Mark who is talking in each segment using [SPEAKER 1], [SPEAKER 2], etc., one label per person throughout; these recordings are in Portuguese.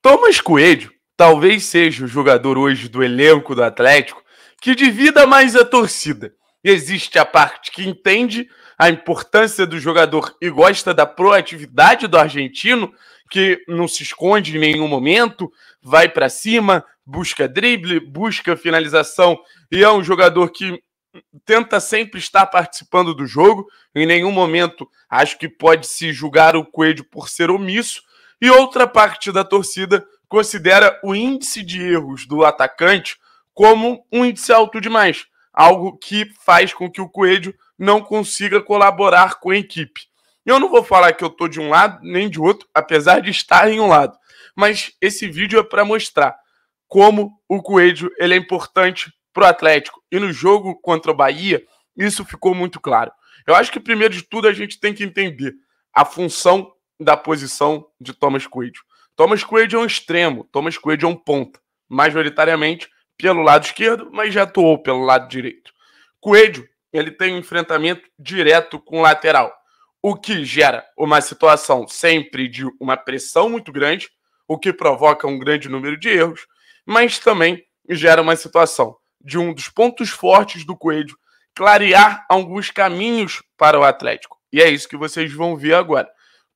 [SPEAKER 1] Thomas Coelho talvez seja o jogador hoje do elenco do Atlético que divida mais a torcida. Existe a parte que entende a importância do jogador e gosta da proatividade do argentino, que não se esconde em nenhum momento, vai para cima, busca drible, busca finalização e é um jogador que tenta sempre estar participando do jogo. Em nenhum momento acho que pode se julgar o Coelho por ser omisso, e outra parte da torcida considera o índice de erros do atacante como um índice alto demais, algo que faz com que o Coelho não consiga colaborar com a equipe. Eu não vou falar que eu tô de um lado nem de outro, apesar de estar em um lado, mas esse vídeo é para mostrar como o Coelho ele é importante para o Atlético. E no jogo contra o Bahia, isso ficou muito claro. Eu acho que, primeiro de tudo, a gente tem que entender a função da posição de Thomas Coelho. Thomas Coelho é um extremo, Thomas Coelho é um ponta, majoritariamente pelo lado esquerdo, mas já atuou pelo lado direito. Coelho, ele tem um enfrentamento direto com o lateral, o que gera uma situação sempre de uma pressão muito grande, o que provoca um grande número de erros, mas também gera uma situação de um dos pontos fortes do Coelho clarear alguns caminhos para o Atlético. E é isso que vocês vão ver agora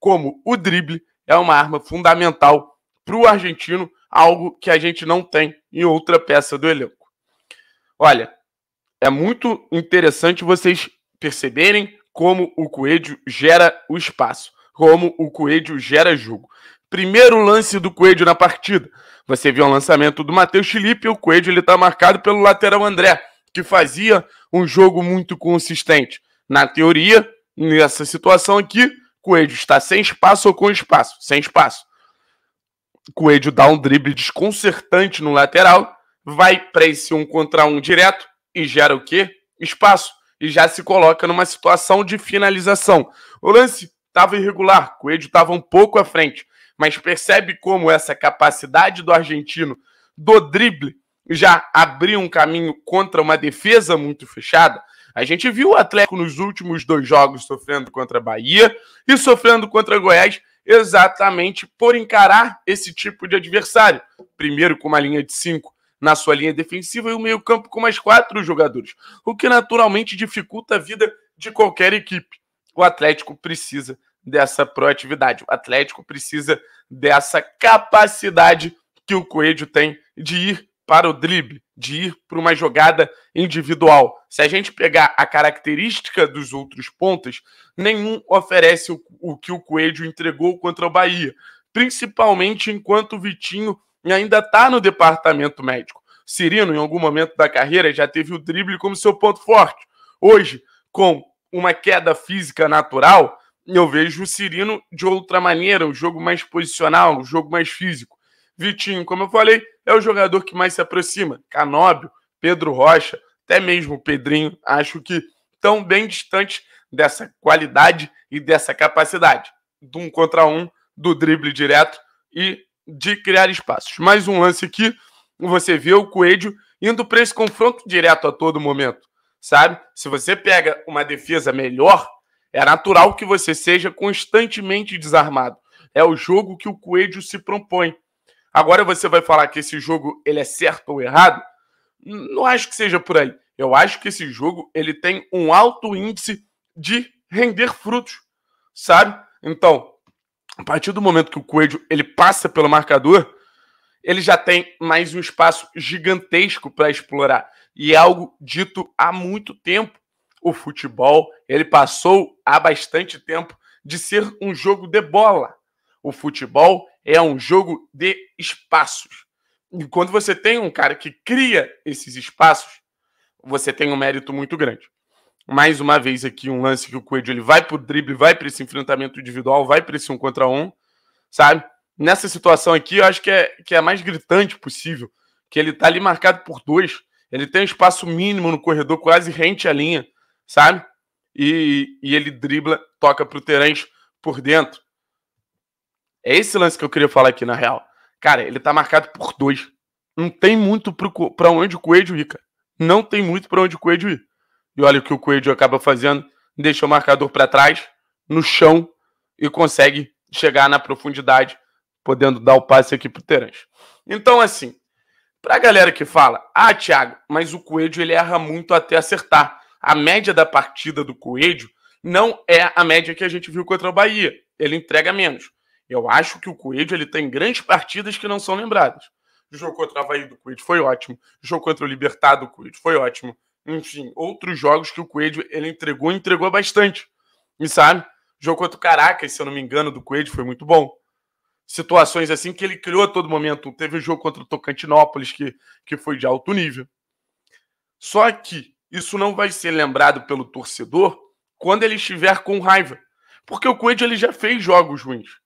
[SPEAKER 1] como o drible é uma arma fundamental para o argentino, algo que a gente não tem em outra peça do elenco. Olha, é muito interessante vocês perceberem como o Coelho gera o espaço, como o Coelho gera jogo. Primeiro lance do Coelho na partida. Você viu um lançamento do Matheus Felipe e o Coelho está marcado pelo lateral André, que fazia um jogo muito consistente. Na teoria, nessa situação aqui, Coelho está sem espaço ou com espaço? Sem espaço. Coelho dá um drible desconcertante no lateral, vai para esse um contra um direto e gera o quê? Espaço. E já se coloca numa situação de finalização. O lance estava irregular, Coelho estava um pouco à frente, mas percebe como essa capacidade do argentino do drible já abriu um caminho contra uma defesa muito fechada. A gente viu o Atlético nos últimos dois jogos sofrendo contra a Bahia e sofrendo contra Goiás exatamente por encarar esse tipo de adversário. Primeiro com uma linha de cinco na sua linha defensiva e o meio-campo com mais quatro jogadores, o que naturalmente dificulta a vida de qualquer equipe. O Atlético precisa dessa proatividade, o Atlético precisa dessa capacidade que o Coelho tem de ir para o drible, de ir para uma jogada individual. Se a gente pegar a característica dos outros pontas, nenhum oferece o, o que o Coelho entregou contra o Bahia, principalmente enquanto o Vitinho ainda está no departamento médico. Cirino, em algum momento da carreira, já teve o drible como seu ponto forte. Hoje, com uma queda física natural, eu vejo o Cirino de outra maneira, um jogo mais posicional, um jogo mais físico. Vitinho, como eu falei, é o jogador que mais se aproxima. Canóbio, Pedro Rocha, até mesmo Pedrinho, acho que estão bem distantes dessa qualidade e dessa capacidade do um contra um, do drible direto e de criar espaços. Mais um lance aqui, você vê o Coelho indo para esse confronto direto a todo momento, sabe? Se você pega uma defesa melhor, é natural que você seja constantemente desarmado. É o jogo que o Coelho se propõe. Agora você vai falar que esse jogo ele é certo ou errado? Não acho que seja por aí. Eu acho que esse jogo ele tem um alto índice de render frutos, sabe? Então, a partir do momento que o Coelho ele passa pelo marcador, ele já tem mais um espaço gigantesco para explorar. E é algo dito há muito tempo. O futebol, ele passou há bastante tempo de ser um jogo de bola. O futebol, é um jogo de espaços. E quando você tem um cara que cria esses espaços, você tem um mérito muito grande. Mais uma vez aqui, um lance que o Coelho ele vai pro drible, vai para esse enfrentamento individual, vai para esse um contra um, sabe? Nessa situação aqui, eu acho que é, que é a mais gritante possível, que ele tá ali marcado por dois, ele tem um espaço mínimo no corredor, quase rente à linha, sabe? E, e ele dribla, toca pro Terence por dentro. É esse lance que eu queria falar aqui, na real. Cara, ele tá marcado por dois. Não tem muito para onde o Coelho ir, cara. Não tem muito para onde o Coelho ir. E olha o que o Coelho acaba fazendo. Deixa o marcador para trás, no chão, e consegue chegar na profundidade, podendo dar o passe aqui pro Terence. Então, assim, pra galera que fala, ah, Thiago, mas o Coelho ele erra muito até acertar. A média da partida do Coelho não é a média que a gente viu contra o Bahia. Ele entrega menos. Eu acho que o Coelho ele tem grandes partidas que não são lembradas. O jogo contra o Havaí do Coelho foi ótimo. O jogo contra o Libertado do Coelho foi ótimo. Enfim, outros jogos que o Coelho ele entregou, entregou bastante. E sabe? O jogo contra o Caracas, se eu não me engano, do Coelho foi muito bom. Situações assim que ele criou a todo momento. Teve o jogo contra o Tocantinópolis, que, que foi de alto nível. Só que isso não vai ser lembrado pelo torcedor quando ele estiver com raiva. Porque o Coelho ele já fez jogos ruins.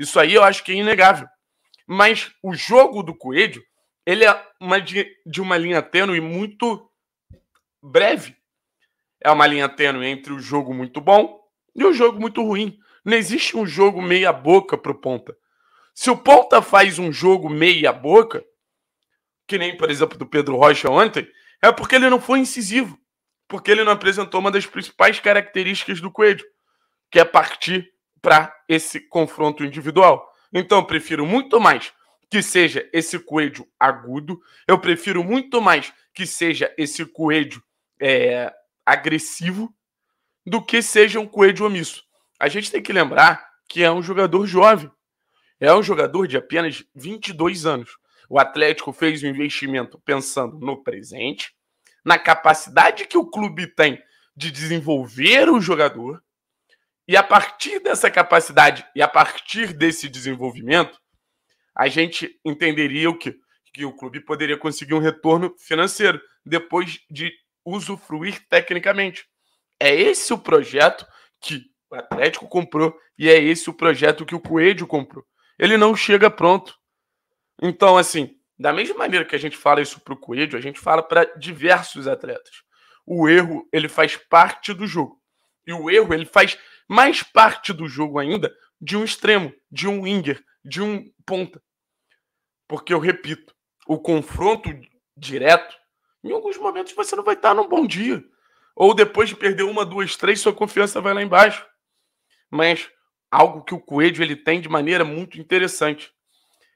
[SPEAKER 1] Isso aí eu acho que é inegável. Mas o jogo do Coelho, ele é uma de, de uma linha tênue muito breve. É uma linha tênue entre o jogo muito bom e o jogo muito ruim. Não existe um jogo meia boca pro ponta. Se o ponta faz um jogo meia boca, que nem, por exemplo, do Pedro Rocha ontem, é porque ele não foi incisivo. Porque ele não apresentou uma das principais características do Coelho, que é partir para esse confronto individual. Então, prefiro muito mais que seja esse coelho agudo, eu prefiro muito mais que seja esse coelho é, agressivo do que seja um coelho omisso. A gente tem que lembrar que é um jogador jovem, é um jogador de apenas 22 anos. O Atlético fez um investimento pensando no presente, na capacidade que o clube tem de desenvolver o jogador e a partir dessa capacidade e a partir desse desenvolvimento, a gente entenderia o que? Que o clube poderia conseguir um retorno financeiro depois de usufruir tecnicamente. É esse o projeto que o Atlético comprou e é esse o projeto que o Coelho comprou. Ele não chega pronto. Então, assim, da mesma maneira que a gente fala isso para o Coelho, a gente fala para diversos atletas. O erro, ele faz parte do jogo. E o erro, ele faz mais parte do jogo ainda de um extremo, de um winger, de um ponta. Porque eu repito, o confronto direto, em alguns momentos você não vai estar num bom dia. Ou depois de perder uma, duas, três, sua confiança vai lá embaixo. Mas algo que o Coelho ele tem de maneira muito interessante.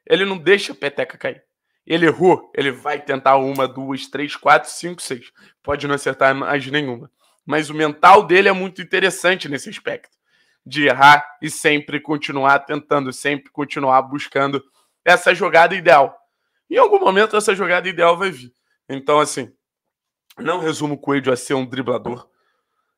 [SPEAKER 1] Ele não deixa a peteca cair. Ele errou, ele vai tentar uma, duas, três, quatro, cinco, seis. Pode não acertar mais nenhuma mas o mental dele é muito interessante nesse aspecto de errar e sempre continuar tentando, sempre continuar buscando essa jogada ideal. Em algum momento essa jogada ideal vai vir. Então, assim, não resumo o Coelho a ser um driblador.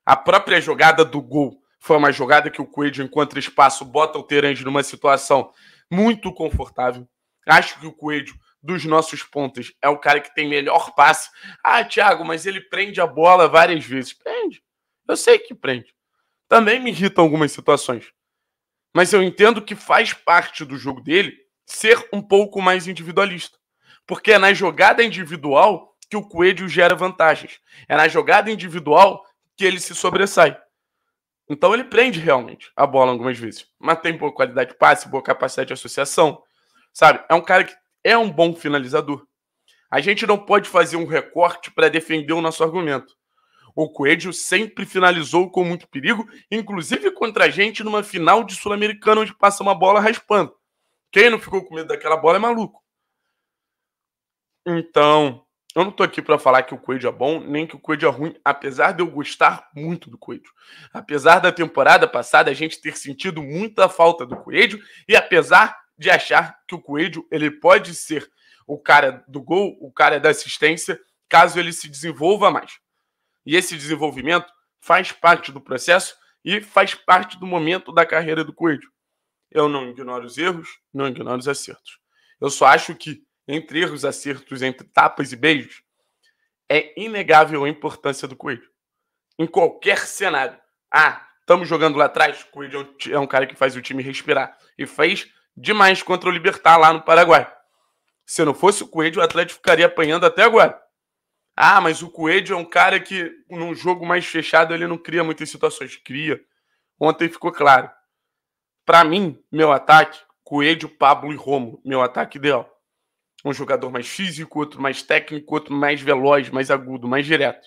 [SPEAKER 1] A própria jogada do gol foi uma jogada que o Coelho encontra espaço, bota o Terence numa situação muito confortável. Acho que o Coelho dos nossos pontos é o cara que tem melhor passe. Ah, Thiago, mas ele prende a bola várias vezes. Prende. Eu sei que prende. Também me irritam algumas situações. Mas eu entendo que faz parte do jogo dele ser um pouco mais individualista. Porque é na jogada individual que o Coelho gera vantagens. É na jogada individual que ele se sobressai. Então ele prende realmente a bola algumas vezes. Mas tem boa qualidade de passe, boa capacidade de associação. Sabe? É um cara que é um bom finalizador. A gente não pode fazer um recorte para defender o nosso argumento. O Coelho sempre finalizou com muito perigo, inclusive contra a gente numa final de Sul-Americana, onde passa uma bola raspando. Quem não ficou com medo daquela bola é maluco. Então, eu não estou aqui para falar que o Coelho é bom, nem que o Coelho é ruim, apesar de eu gostar muito do Coelho. Apesar da temporada passada a gente ter sentido muita falta do Coelho e apesar de achar que o Coelho ele pode ser o cara do gol, o cara da assistência, caso ele se desenvolva mais. E esse desenvolvimento faz parte do processo e faz parte do momento da carreira do Coelho. Eu não ignoro os erros, não ignoro os acertos. Eu só acho que entre erros, acertos, entre tapas e beijos, é inegável a importância do Coelho. Em qualquer cenário. Ah, estamos jogando lá atrás, o Coelho é, é um cara que faz o time respirar. E fez demais contra o Libertar lá no Paraguai. Se não fosse o Coelho, o Atlético ficaria apanhando até agora. Ah, mas o Coelho é um cara que num jogo mais fechado ele não cria muitas situações. Cria. Ontem ficou claro. Para mim, meu ataque, Coelho, Pablo e Romo, meu ataque ideal. Um jogador mais físico, outro mais técnico, outro mais veloz, mais agudo, mais direto.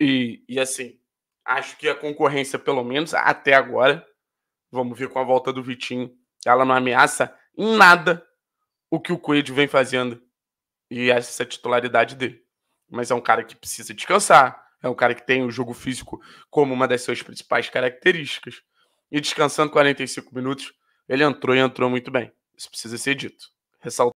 [SPEAKER 1] E, e assim, acho que a concorrência, pelo menos até agora, vamos ver com a volta do Vitinho, ela não ameaça em nada o que o Coelho vem fazendo e essa titularidade dele. Mas é um cara que precisa descansar, é um cara que tem o jogo físico como uma das suas principais características. E descansando 45 minutos, ele entrou e entrou muito bem. Isso precisa ser dito. Ressaltar.